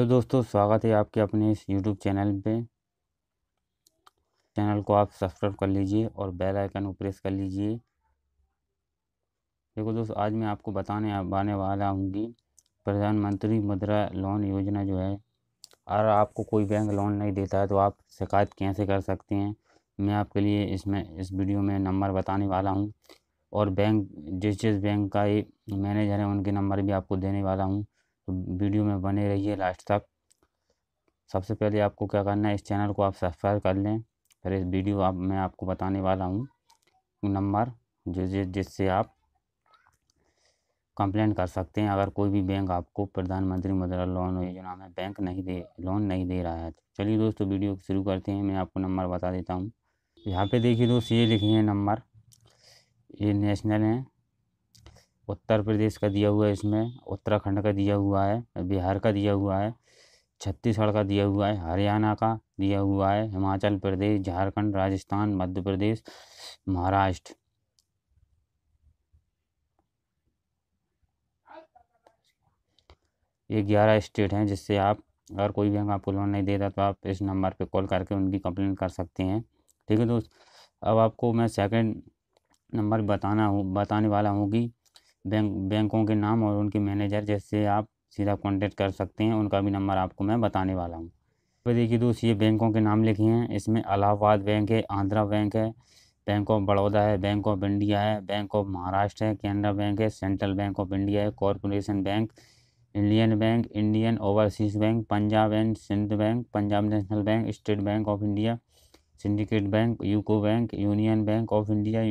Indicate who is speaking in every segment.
Speaker 1: hello दोस्तों स्वागत है आपके अपने इस यूट्यूब चैनल पे चैनल को आप सब्सक्राइब कर लीजिए और बेल आइकन को प्रेस कर लीजिए देखो दोस्तों आज मैं आपको बताने आने वाला हूँ कि प्रधानमंत्री मुद्रा लोन योजना जो है अगर आपको कोई बैंक लोन नहीं देता है तो आप शिकायत कैसे कर सकते हैं मैं आपके लिए इसमें इस वीडियो में नंबर बताने वाला हूँ और बैंक जिस जिस बैंक का ये मैनेजर है उनके नंबर भी आपको देने वाला हूँ तो वीडियो में बने रहिए लास्ट तक सबसे पहले आपको क्या करना है इस चैनल को आप सब्सक्राइब कर लें फिर इस वीडियो आप मैं आपको बताने वाला हूँ नंबर जो जिससे आप कंप्लेंट कर सकते हैं अगर कोई भी बैंक आपको प्रधानमंत्री मुद्रा लोन योजना में बैंक नहीं दे लोन नहीं दे रहा है चलिए दोस्तों वीडियो शुरू करते हैं मैं आपको नंबर बता देता हूँ यहाँ पे देखिए दोस्त ये लिखे हैं नंबर ये नेशनल हैं उत्तर प्रदेश का दिया हुआ है इसमें उत्तराखंड का दिया हुआ है बिहार का दिया हुआ है छत्तीसगढ़ का दिया हुआ है हरियाणा का दिया हुआ है हिमाचल प्रदेश झारखंड राजस्थान मध्य प्रदेश महाराष्ट्र ये ग्यारह स्टेट हैं जिससे आप अगर कोई भी बैंक आपको लोन नहीं देता तो आप इस नंबर पे कॉल करके उनकी कंप्लेंट कर सकते हैं ठीक है दोस्त अब आपको मैं सेकंड नंबर बताना हूँ बताने वाला हूँ कि बैंक बैंकों के नाम और उनके मैनेजर जैसे आप सीधा कांटेक्ट कर सकते हैं उनका भी नंबर आपको मैं बताने वाला हूँ तो देखिए दोस्त ये बैंकों के नाम लिखे हैं इसमें अलाहाबाद बैंक है आंध्रा बैंक है बैंक ऑफ बड़ौदा है बैंक ऑफ इंडिया है बैंक ऑफ महाराष्ट्र है कैनरा बैंक है सेंट्रल बैंक ऑफ इंडिया है Corporation Bank Indian Bank Indian Overseas Bank Punjab and Sind Bank Punjab National Bank State Bank of India Syndicate Bank UCO Bank Union Bank of India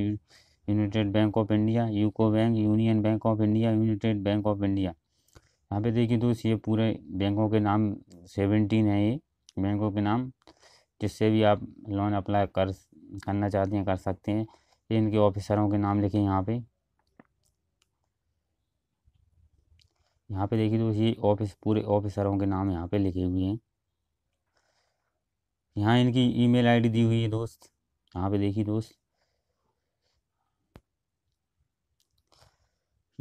Speaker 1: United Bank of India UCO Bank Union Bank of India United Bank of India यहाँ पे देखिए दोस्त ये पूरे बैंकों के नाम seventeen है ये बैंकों के नाम जिससे भी आप लोन अप्लाई कर करना चाहते हैं कर सकते हैं ये इनके ऑफिसरों के नाम लिखे यहाँ पे यहाँ पे देखिए दोस्त ये ऑफिस पूरे ऑफिसरों के नाम यहाँ पे लिखे हुए हैं यहाँ इनकी ईमेल आईडी दी हुई है दोस्त यहाँ पे देखिए दोस्त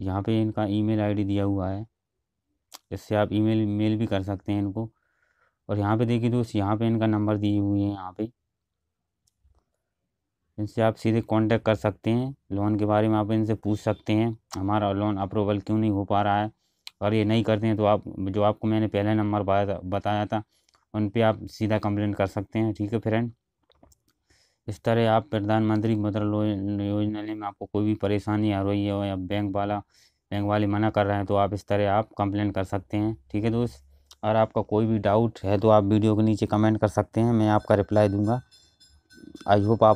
Speaker 1: यहाँ पे इनका ईमेल आईडी दिया हुआ है इससे आप ईमेल मेल भी कर सकते हैं इनको और यहाँ पे देखिए दोस्त यहाँ पे इनका नंबर दिए हुए हैं यहाँ पे इनसे आप सीधे कांटेक्ट कर सकते हैं लोन के बारे में आप इनसे पूछ सकते हैं हमारा लोन अप्रूवल क्यों नहीं हो पा रहा है और ये नहीं करते हैं तो आप जो आपको मैंने पहला नंबर बताया था उन पर आप सीधा कंप्लेंट कर सकते हैं ठीक है फ्रेंड इस तरह आप प्रधानमंत्री मुद्रा योजना में आपको कोई भी परेशानी आ रही है या बैंक वाला बैंक वाले मना कर रहे हैं तो आप इस तरह आप कंप्लेन कर सकते हैं ठीक है दोस्त और आपका कोई भी डाउट है तो आप वीडियो के नीचे कमेंट कर सकते हैं मैं आपका रिप्लाई दूंगा आई होप हो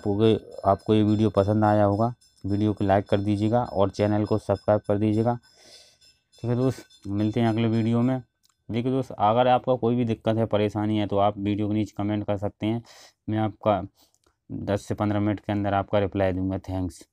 Speaker 1: आपको ये वीडियो पसंद आया होगा वीडियो को लाइक कर दीजिएगा और चैनल को सब्सक्राइब कर दीजिएगा ठीक है दोस्त मिलते हैं अगले वीडियो में देखिए दोस्त अगर आपका कोई भी दिक्कत है परेशानी है तो आप वीडियो के नीचे कमेंट कर सकते हैं मैं आपका दस से पंद्रह मिनट के अंदर आपका रिप्लाई दूंगा थैंक्स